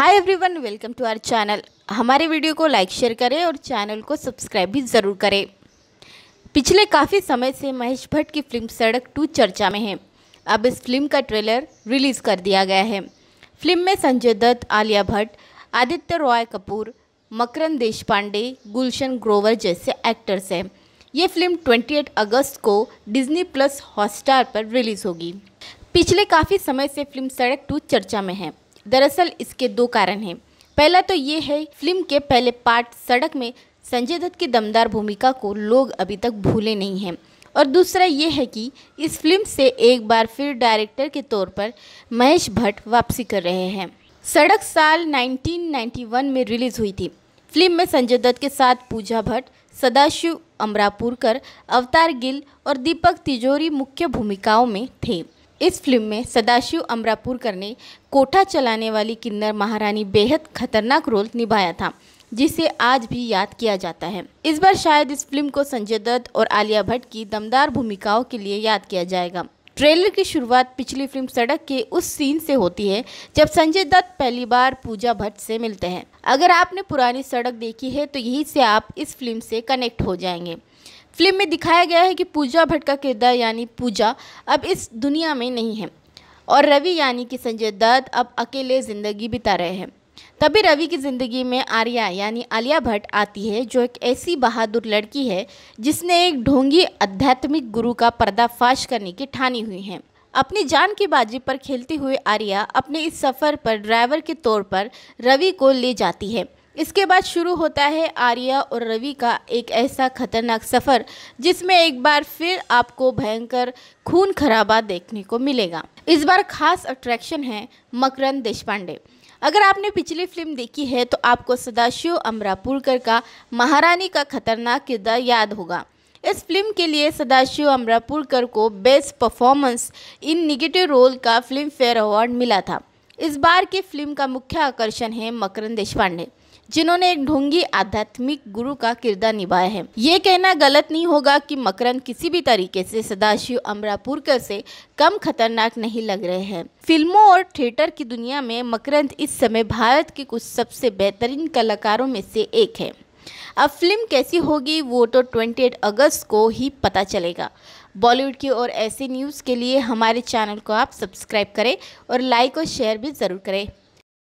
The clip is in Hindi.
hi everyone welcome to our channel हमारे वीडियो को लाइक शेयर करें और चैनल को सब्सक्राइब भी ज़रूर करें पिछले काफ़ी समय से महेश भट्ट की फिल्म सड़क टू चर्चा में है अब इस फिल्म का ट्रेलर रिलीज़ कर दिया गया है फिल्म में संजय दत्त आलिया भट्ट आदित्य रॉय कपूर मकरन देश पांडे गुलशन ग्रोवर जैसे एक्टर्स हैं ये फिल्म 28 अगस्त को डिज्नी प्लस हॉटस्टार पर रिलीज़ होगी पिछले काफ़ी समय से फिल्म सड़क टू चर्चा में है दरअसल इसके दो कारण हैं पहला तो ये है फिल्म के पहले पार्ट सड़क में संजय दत्त की दमदार भूमिका को लोग अभी तक भूले नहीं हैं और दूसरा ये है कि इस फिल्म से एक बार फिर डायरेक्टर के तौर पर महेश भट्ट वापसी कर रहे हैं सड़क साल 1991 में रिलीज़ हुई थी फिल्म में संजय दत्त के साथ पूजा भट्ट सदाशिव अमरापुरकर अवतार गिल और दीपक तिजोरी मुख्य भूमिकाओं में थे इस फिल्म में सदाशिव अमरापुरकर ने कोठा चलाने वाली किन्नर महारानी बेहद खतरनाक रोल निभाया था जिसे आज भी याद किया जाता है इस बार शायद इस फिल्म को संजय दत्त और आलिया भट्ट की दमदार भूमिकाओं के लिए याद किया जाएगा ट्रेलर की शुरुआत पिछली फिल्म सड़क के उस सीन से होती है जब संजय दत्त पहली बार पूजा भट्ट से मिलते हैं अगर आपने पुरानी सड़क देखी है तो यहीं से आप इस फिल्म से कनेक्ट हो जाएंगे फिल्म में दिखाया गया है कि पूजा भट्ट का किरदार यानी पूजा अब इस दुनिया में नहीं है और रवि यानी कि संजय दत्त अब अकेले ज़िंदगी बिता रहे हैं तभी रवि की ज़िंदगी में आर्या यानी आलिया भट्ट आती है जो एक ऐसी बहादुर लड़की है जिसने एक ढोंगी आध्यात्मिक गुरु का पर्दाफाश करने की ठानी हुई है अपनी जान की बाजी पर खेलती हुए आर्या अपने इस सफ़र पर ड्राइवर के तौर पर रवि को ले जाती है इसके बाद शुरू होता है आर्या और रवि का एक ऐसा खतरनाक सफ़र जिसमें एक बार फिर आपको भयंकर खून खराबा देखने को मिलेगा इस बार खास अट्रैक्शन है मकरंद देशपांडे अगर आपने पिछली फिल्म देखी है तो आपको सदाशिव अमरापुरकर का महारानी का खतरनाक किरदार याद होगा इस फिल्म के लिए सदाशिव अमरापुरकर को best performance in negative role का फिल्म फेयर अवार्ड मिला था इस बार की फिल्म का मुख्य आकर्षण है मकरंद देशपांडे जिन्होंने एक ढोंगी आध्यात्मिक गुरु का किरदार निभाया है ये कहना गलत नहीं होगा कि मकरन किसी भी तरीके से सदाशिव अमरापुरकर से कम खतरनाक नहीं लग रहे हैं फिल्मों और थिएटर की दुनिया में मकरंद इस समय भारत के कुछ सबसे बेहतरीन कलाकारों में से एक है अब फिल्म कैसी होगी वो तो 28 अगस्त को ही पता चलेगा बॉलीवुड की और ऐसे न्यूज़ के लिए हमारे चैनल को आप सब्सक्राइब करें और लाइक और शेयर भी ज़रूर करें